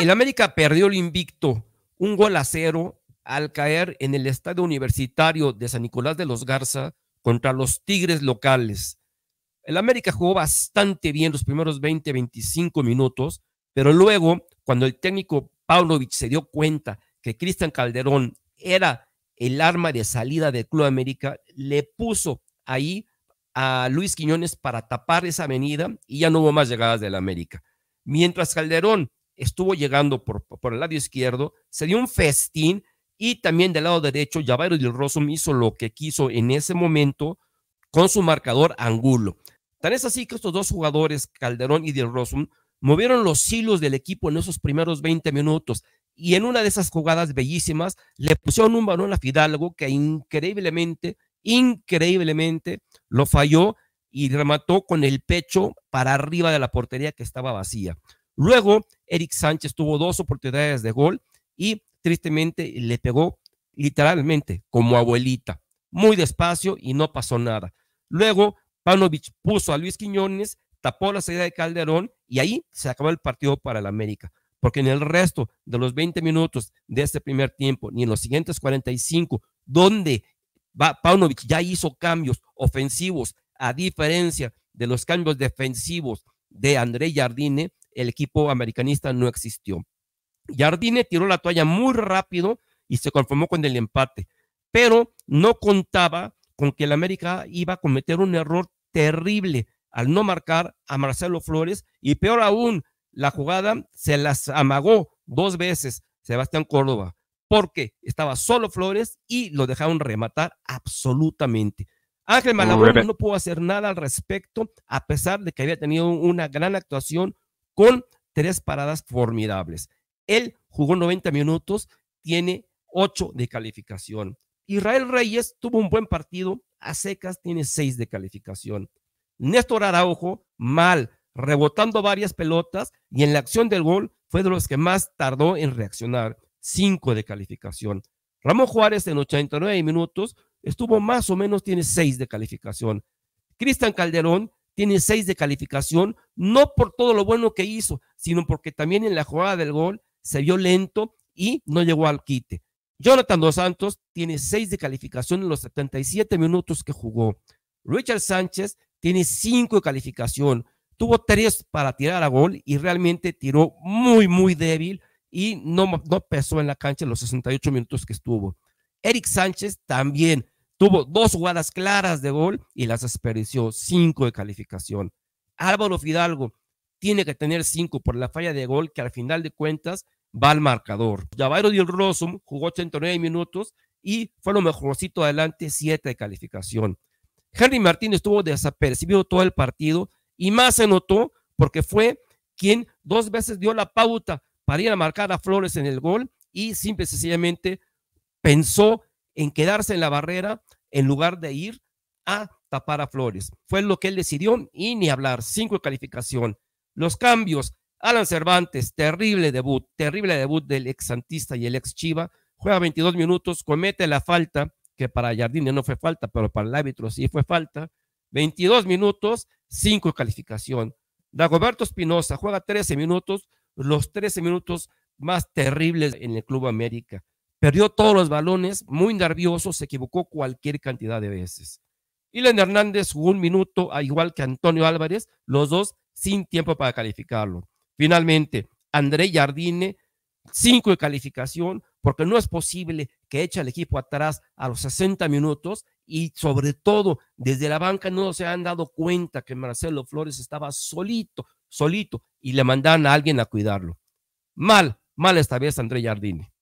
El América perdió el invicto, un gol a cero al caer en el estadio universitario de San Nicolás de los Garza contra los Tigres locales. El América jugó bastante bien los primeros 20, 25 minutos, pero luego, cuando el técnico Pavlovich se dio cuenta que Cristian Calderón era el arma de salida del Club América, le puso ahí a Luis Quiñones para tapar esa avenida y ya no hubo más llegadas del América. Mientras Calderón estuvo llegando por, el lado izquierdo, se dio un festín y también del lado derecho, Javairo del Rosum hizo lo que quiso en ese momento con su marcador angulo. Tan es así que estos dos jugadores, Calderón y del Rosum, movieron los hilos del equipo en esos primeros 20 minutos y en una de esas jugadas bellísimas le pusieron un balón a Fidalgo que increíblemente, increíblemente lo falló y remató con el pecho para arriba de la portería que estaba vacía. Luego, Eric Sánchez tuvo dos oportunidades de gol y tristemente le pegó literalmente como abuelita, muy despacio y no pasó nada. Luego, Panovich puso a Luis Quiñones, tapó la salida de Calderón y ahí se acabó el partido para el América. Porque en el resto de los 20 minutos de este primer tiempo, ni en los siguientes 45, donde Paunovic ya hizo cambios ofensivos, a diferencia de los cambios defensivos de André Jardine, el equipo americanista no existió. Jardine tiró la toalla muy rápido y se conformó con el empate, pero no contaba con que el América iba a cometer un error terrible al no marcar a Marcelo Flores y peor aún, la jugada se las amagó dos veces Sebastián Córdoba, porque estaba solo Flores y lo dejaron rematar absolutamente. Ángel Malabón no pudo hacer nada al respecto, a pesar de que había tenido una gran actuación con tres paradas formidables. Él jugó 90 minutos, tiene 8 de calificación. Israel Reyes tuvo un buen partido, a secas tiene 6 de calificación. Néstor Araujo, mal, rebotando varias pelotas y en la acción del gol fue de los que más tardó en reaccionar, 5 de calificación. Ramón Juárez en 89 minutos estuvo más o menos, tiene 6 de calificación. Cristian Calderón tiene 6 de calificación no por todo lo bueno que hizo, sino porque también en la jugada del gol se vio lento y no llegó al quite. Jonathan Dos Santos tiene 6 de calificación en los 77 minutos que jugó. Richard Sánchez tiene 5 de calificación. Tuvo tres para tirar a gol y realmente tiró muy, muy débil y no, no pesó en la cancha en los 68 minutos que estuvo. Eric Sánchez también tuvo dos jugadas claras de gol y las desperdició, 5 de calificación. Álvaro Fidalgo tiene que tener cinco por la falla de gol que al final de cuentas va al marcador. Javairo Di Rosum jugó 89 minutos y fue lo mejorcito adelante, siete de calificación. Henry Martín estuvo desapercibido todo el partido y más se notó porque fue quien dos veces dio la pauta para ir a marcar a Flores en el gol y simple y sencillamente pensó en quedarse en la barrera en lugar de ir a para Flores. Fue lo que él decidió y ni hablar, cinco de calificación. Los cambios, Alan Cervantes, terrible debut, terrible debut del ex Santista y el ex Chiva, juega 22 minutos, comete la falta, que para Jardine no fue falta, pero para el árbitro sí fue falta, 22 minutos, cinco calificación. Dagoberto Espinosa juega 13 minutos, los 13 minutos más terribles en el Club América. Perdió todos los balones, muy nervioso, se equivocó cualquier cantidad de veces. Y Hernández jugó un minuto, ah, igual que Antonio Álvarez, los dos sin tiempo para calificarlo. Finalmente, André Jardine, 5 de calificación, porque no es posible que eche al equipo atrás a los 60 minutos y sobre todo desde la banca no se han dado cuenta que Marcelo Flores estaba solito, solito y le mandaban a alguien a cuidarlo. Mal, mal esta vez André Jardine.